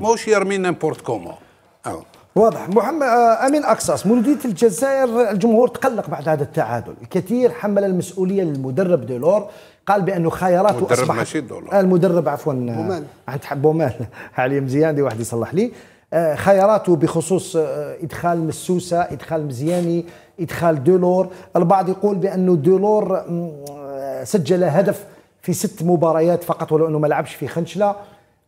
موش يرمي نيمبورت كومون واضح محمد آه، امين اكساس مولوديه الجزائر الجمهور تقلق بعد هذا التعادل الكثير حمل المسؤوليه للمدرب ديلور قال بانه خياراته المدرب ماشي دولار. المدرب عفوا آه، بومان عند مال علي مزيان دي واحد يصلح لي آه، خياراته بخصوص ادخال مسوسه ادخال مزياني ادخال دولور البعض يقول بانه دولور سجل هدف في ست مباريات فقط ولو انه ما لعبش في خنشله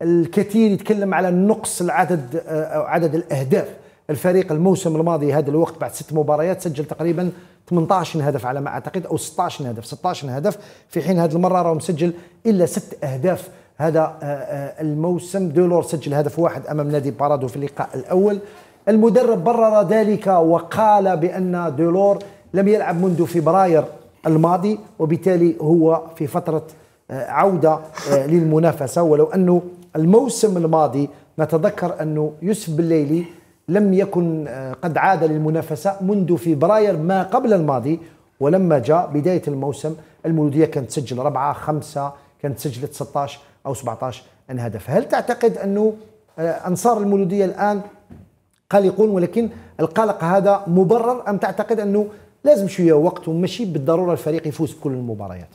الكثير يتكلم على نقص العدد آه، عدد الاهداف الفريق الموسم الماضي هذا الوقت بعد ست مباريات سجل تقريبا 18 هدف على ما اعتقد او 16 هدف 16 هدف في حين هذه المره راهو مسجل الا ست اهداف هذا آه، آه، الموسم دولور سجل هدف واحد امام نادي بارادو في اللقاء الاول المدرب برر ذلك وقال بان دولور لم يلعب منذ فبراير الماضي وبالتالي هو في فتره عوده للمنافسه ولو انه الموسم الماضي نتذكر أنه يوسف بالليلي لم يكن آه، قد عاد للمنافسة منذ فبراير ما قبل الماضي ولما جاء بداية الموسم المولودية كانت تسجل ربعة خمسة كانت سجلت 16 أو 17 هدف هل تعتقد أنه آه، أنصار المولودية الآن قلقون ولكن القلق هذا مبرر أم تعتقد أنه لازم شوية وقت ومشي بالضرورة الفريق يفوز بكل المباريات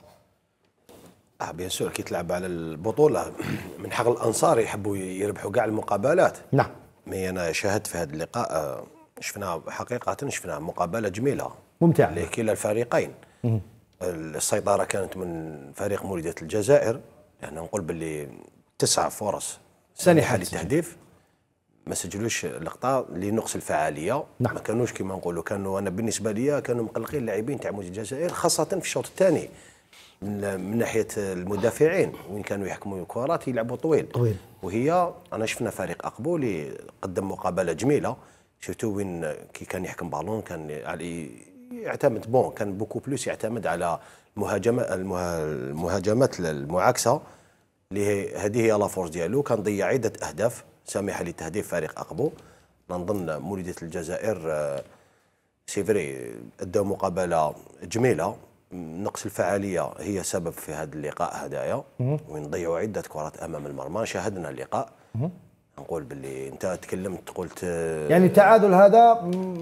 اه بيان سور كي تلعب على البطوله من حق الانصار يحبوا يربحوا كاع المقابلات نعم مي انا شاهدت في هذا اللقاء آه، شفنا حقيقه شفنا مقابله جميله ممتعه لكلا الفريقين السيطره كانت من فريق مولدات الجزائر يعني نقول باللي تسع فرص سانحه للتهديف ما سجلوش لقطه لنقص الفعاليه نعم. ما كانوش كما نقولوا كانوا انا بالنسبه لي كانوا مقلقين اللاعبين تاع مريدة الجزائر خاصه في الشوط الثاني من ناحيه المدافعين وين كانوا يحكموا الكرات يلعبوا طويل طويل وهي انا شفنا فريق اقبولي قدم مقابله جميله شفتوا وين كي كان يحكم بالون كان علي يعتمد بون كان بوكو بلوس يعتمد على المهاجمه المهاجمات المعاكسه اللي هذه هي لا فورس ديالو كان ضيع عده اهداف سامحه لتهديف فريق اقبو نظن مولدة الجزائر آه، سي فري اداو مقابله جميله نقص الفعاليه هي سبب في هذا اللقاء هدايا وين ضيعوا عده كرات امام المرمى شاهدنا اللقاء نقول باللي انت تكلمت قلت يعني التعادل هذا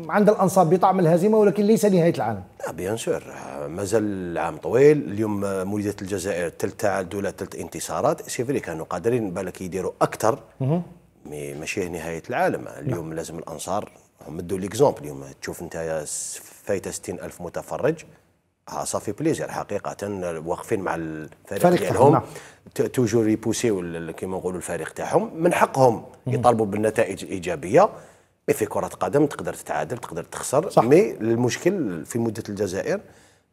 عند الانصاب بطعم الهزيمه ولكن ليس نهايه العالم لا بيان سور مازال العام طويل اليوم مولدت الجزائر ثلاث تعادلات ثلاث انتصارات سي فري كانوا قادرين بالك يديروا اكثر مي ماشي نهايه العالم اليوم لا. نعم. لازم الانصار هم مدوا ليكزومبل اليوم تشوف انت فايته 60000 متفرج آه، صافي بليزير حقيقه واقفين مع الفريق ديالهم نعم. توجور ريبوسيو كيما نقولوا الفريق تاعهم من حقهم يطالبوا بالنتائج الايجابيه مي إيه، في كره قدم تقدر تتعادل تقدر تخسر صح. مي المشكل في مده الجزائر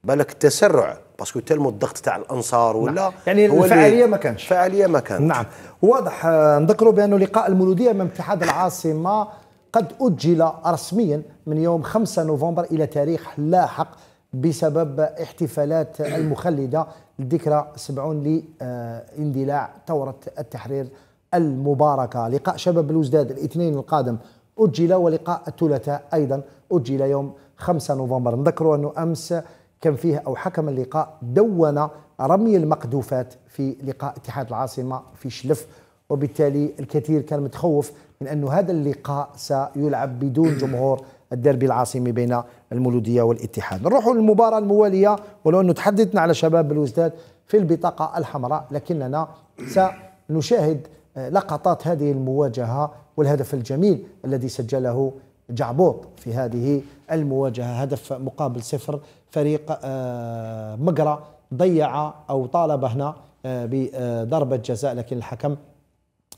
بالك التسرع باسكو تالمو الضغط تاع الانصار نعم. ولا نعم. يعني هو الفعاليه ما كانش الفعاليه ما كانت نعم واضح آه، نذكروا بانه لقاء المولوديه امام اتحاد العاصمه قد اجل رسميا من يوم 5 نوفمبر الى تاريخ لاحق بسبب احتفالات المخلدة لذكرى 70 لاندلاع ثورة التحرير المباركة لقاء شباب الوزداد الاثنين القادم أجل ولقاء الثلاثاء أيضا أجل يوم 5 نوفمبر نذكروا أنه أمس كان فيه أو حكم اللقاء دون رمي المقذوفات في لقاء اتحاد العاصمة في شلف وبالتالي الكثير كان متخوف من أن هذا اللقاء سيلعب بدون جمهور الديربي العاصمي بين المولوديه والاتحاد نروحوا للمباراه المواليه ولو انه تحدثنا على شباب بلوزداد في البطاقه الحمراء لكننا سنشاهد آه، لقطات هذه المواجهه والهدف الجميل الذي سجله جعبوط في هذه المواجهه هدف مقابل صفر فريق آه، مقرى ضيع او طالب هنا آه، بضربه جزاء لكن الحكم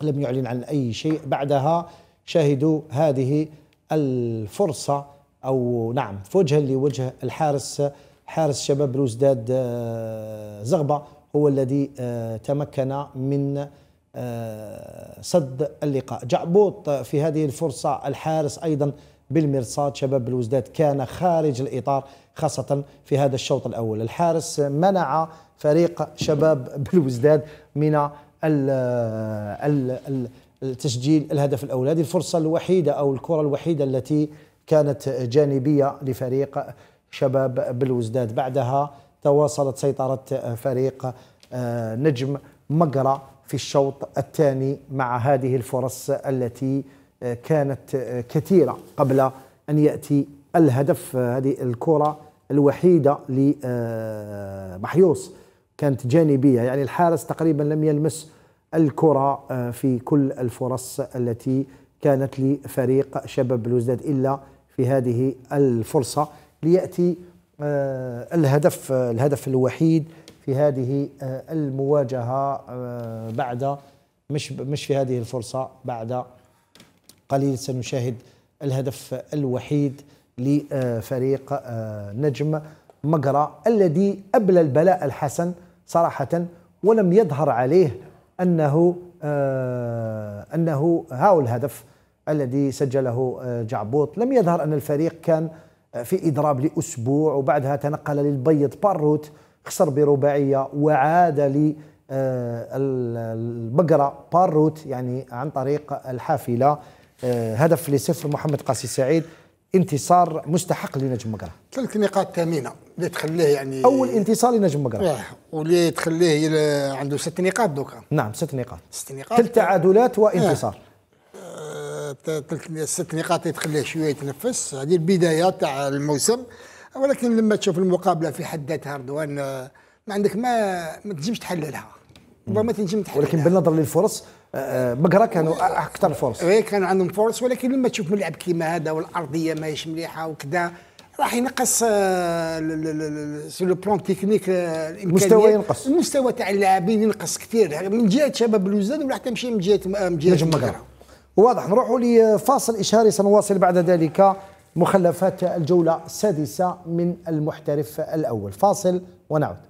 لم يعلن عن اي شيء بعدها شاهدوا هذه الفرصة أو نعم في لوجه الحارس حارس شباب بلوزداد آه، زغبة هو الذي آه، تمكن من صد آه، اللقاء جعبوط في هذه الفرصة الحارس أيضا بالمرصاد شباب بلوزداد كان خارج الإطار خاصة في هذا الشوط الأول الحارس منع فريق شباب بلوزداد من ال ال ال تسجيل الهدف الاول هذه الفرصه الوحيده او الكره الوحيده التي كانت جانبيه لفريق شباب بلوزداد بعدها تواصلت سيطره فريق آه، نجم مقرى في الشوط الثاني مع هذه الفرص التي آه، كانت آه، كثيره قبل ان ياتي الهدف هذه الكره الوحيده لمحيوس كانت جانبيه يعني الحارس تقريبا لم يلمس الكرة آه، في كل الفرص التي كانت لفريق شباب بلوزداد إلا في هذه الفرصة ليأتي آه، الهدف آه، الهدف الوحيد في هذه المواجهة بعد مش مش في هذه الفرصة بعد قليل سنشاهد الهدف الوحيد لفريق نجم مقرى الذي أبلى البلاء الحسن صراحة ولم يظهر عليه انه آه، انه هاو الهدف الذي سجله آه، جعبوط لم يظهر ان الفريق كان في اضراب لاسبوع وبعدها تنقل للبيض باروت خسر برباعيه وعاد ل آه، البقره باروت يعني عن طريق الحافله هدف لصفر محمد قاسي سعيد انتصار مستحق لنجم مقرة ثلاث نقاط ثمينه اللي تخليه يعني اول انتصار لنجم مقرة اه واللي تخليه يل... عنده ست نقاط دوكا نعم ست نقاط ست نقاط ثلاث تعادلات وانتصار إيه. آه. آه. ست نقاط اللي تخليه شويه يتنفس هذه البدايه تاع الموسم ولكن لما تشوف المقابله في حد ذاتها رضوان آه، ما عندك ما ما تنجمش تحللها ربما تنجم تحل ولكن بالنظر للفرص آه، آه، بقره كانوا اكثر فرص اي كانوا عندهم فرص ولكن لما تشوف ملعب كيما هذا والارضيه ماهيش مليحه وكذا راح ينقص آه، سو لو بلون تكنيك المستوى ينقص المستوى تاع اللاعبين ينقص كثير من جهه شباب لوزان ولا حتى مشي من جهه من جهه بقره واضح نروحوا لفاصل اشهاري سنواصل بعد ذلك مخلفات الجوله السادسه من المحترف الاول فاصل ونعود